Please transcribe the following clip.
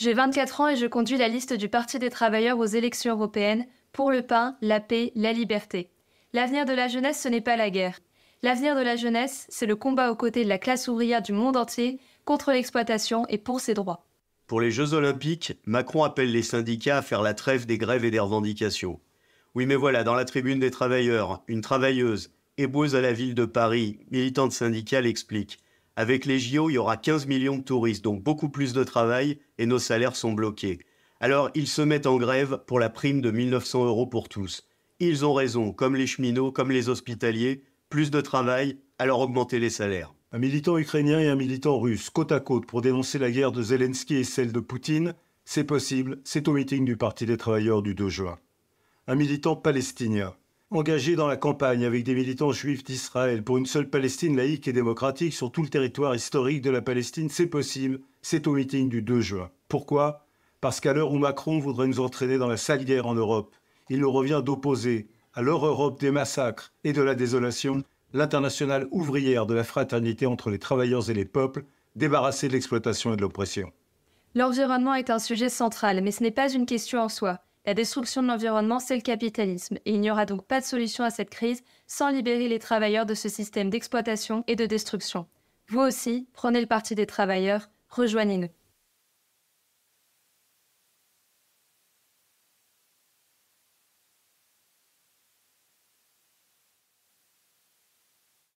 J'ai 24 ans et je conduis la liste du Parti des travailleurs aux élections européennes pour le pain, la paix, la liberté. L'avenir de la jeunesse, ce n'est pas la guerre. L'avenir de la jeunesse, c'est le combat aux côtés de la classe ouvrière du monde entier contre l'exploitation et pour ses droits. Pour les Jeux olympiques, Macron appelle les syndicats à faire la trêve des grèves et des revendications. Oui mais voilà, dans la tribune des travailleurs, une travailleuse, éboueuse à la ville de Paris, militante syndicale, explique avec les JO, il y aura 15 millions de touristes, donc beaucoup plus de travail et nos salaires sont bloqués. Alors ils se mettent en grève pour la prime de 1900 euros pour tous. Ils ont raison, comme les cheminots, comme les hospitaliers, plus de travail, alors augmenter les salaires. Un militant ukrainien et un militant russe, côte à côte, pour dénoncer la guerre de Zelensky et celle de Poutine, c'est possible, c'est au meeting du Parti des travailleurs du 2 juin. Un militant palestinien, engagé dans la campagne avec des militants juifs d'Israël pour une seule Palestine laïque et démocratique sur tout le territoire historique de la Palestine, c'est possible. C'est au meeting du 2 juin. Pourquoi Parce qu'à l'heure où Macron voudrait nous entraîner dans la sale guerre en Europe, il nous revient d'opposer à leur Europe des massacres et de la désolation l'internationale ouvrière de la fraternité entre les travailleurs et les peuples, débarrassée de l'exploitation et de l'oppression. L'environnement est un sujet central, mais ce n'est pas une question en soi. La destruction de l'environnement, c'est le capitalisme, et il n'y aura donc pas de solution à cette crise sans libérer les travailleurs de ce système d'exploitation et de destruction. Vous aussi, prenez le parti des travailleurs, rejoignez-nous.